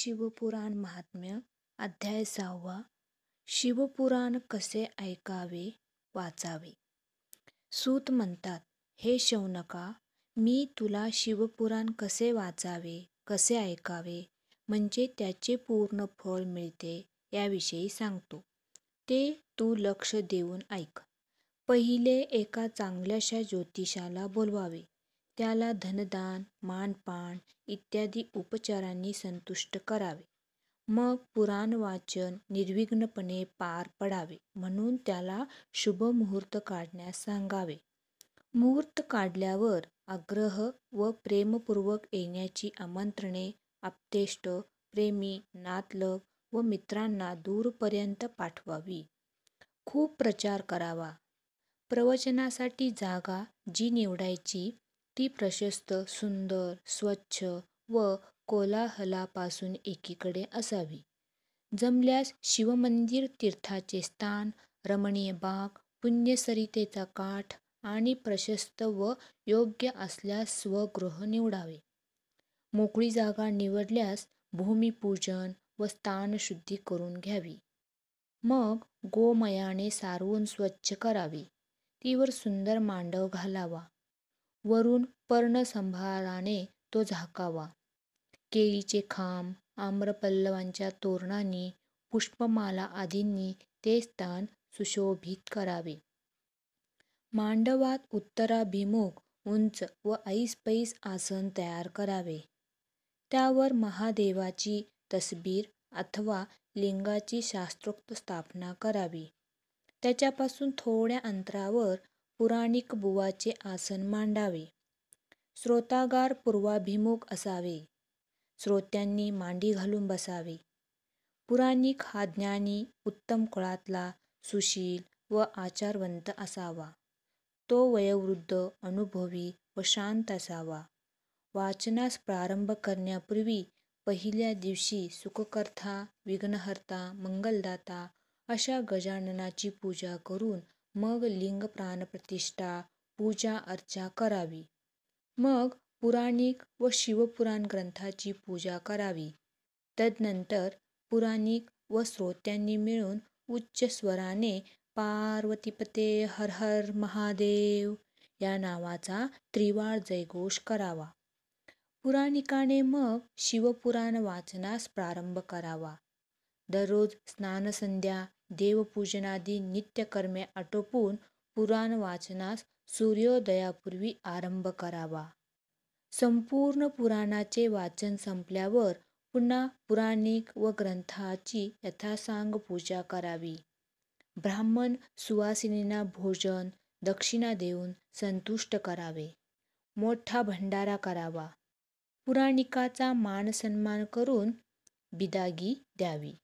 शिवपुराण महात्म्य अध्याय सहावा शिवपुराण कसे ऐकावे वाचावे सूत म्हणतात हे शौनका मी तुला शिवपुराण कसे वाचावे कसे ऐकावे म्हणजे त्याचे पूर्ण फळ मिळते याविषयी सांगतो ते तू लक्ष देऊन ऐक पहिले एका चांगल्याशा ज्योतिषाला बोलवावे त्याला धनदान मानपान इत्यादी उपचारांनी संतुष्ट करावे मग पुराणवाचन निर्विघ्नपणे पार पडावे म्हणून त्याला शुभ मुहूर्त काढण्यास सांगावे मुहूर्त काढल्यावर आग्रह व प्रेमपूर्वक येण्याची आमंत्रणे आपतेष्ट प्रेमी नातलग व मित्रांना दूरपर्यंत पाठवावी खूप प्रचार करावा प्रवचनासाठी जागा जी निवडायची ती प्रशस्त सुंदर स्वच्छ व कोलाहलापासून एकीकडे असावी जमल्यास शिवमंदिर तीर्थाचे स्थान रमणीय बाग पुण्यसरितेचा काठ आणि प्रशस्त व योग्य असल्यास स्वगृह निवडावे मोकळी जागा निवडल्यास भूमिपूजन व स्थानशुद्धी करून घ्यावी मग गोमयाने सारवून स्वच्छ करावी तीवर सुंदर मांडव घालावा वरून पर्णसंभाराने तो झाकावा केळीचे खांब आम्रपल्लवांच्या तोरणांनी पुष्पमाला आदींनी ते स्थान सुशोभित करावे मांडवात उत्तराभिमुख उंच व ऐसपैस आसन तयार करावे त्यावर महादेवाची तसबीर अथवा लिंगाची शास्त्रोक्त स्थापना करावी त्याच्यापासून थोड्या अंतरावर पुराणिक बुवाचे आसन मांडावे श्रोतागार पूर्वाभिमुख असावे श्रोत्यांनी मांडी घालून बसावे पुराणिक हा ज्ञानी उत्तम कुळातला सुशील व आचारवंत असावा तो वयोवृद्ध अनुभवी व शांत असावा वाचनास प्रारंभ करण्यापूर्वी पहिल्या दिवशी सुखकर्ता विघ्नहर्ता मंगलदाता अशा गजाननाची पूजा करून मग लिंग प्राणप्रतिष्ठा पूजा अर्चा करावी मग पुराणिक व शिवपुराण ग्रंथाची पूजा करावी तदनंतर पुराणिक व श्रोत्यांनी मिळून उच्च स्वराने पार्वतीपते हर हर महादेव या नावाचा त्रिवार जयघोष करावा पुराणिकाने मग शिवपुराण वाचनास प्रारंभ करावा दररोज स्नानसंध्या देवपूजनादी नित्यकर्मे आटोपून पुराण वाचनास सूर्योदयापूर्वी आरंभ करावा संपूर्ण पुराणाचे वाचन संपल्यावर पुन्हा पुराणिक व ग्रंथाची यथासांग पूजा करावी ब्राह्मण सुवासिनींना भोजन दक्षिणा देऊन संतुष्ट करावे मोठा भंडारा करावा पुराणिकाचा मानसन्मान करून बिदागी द्यावी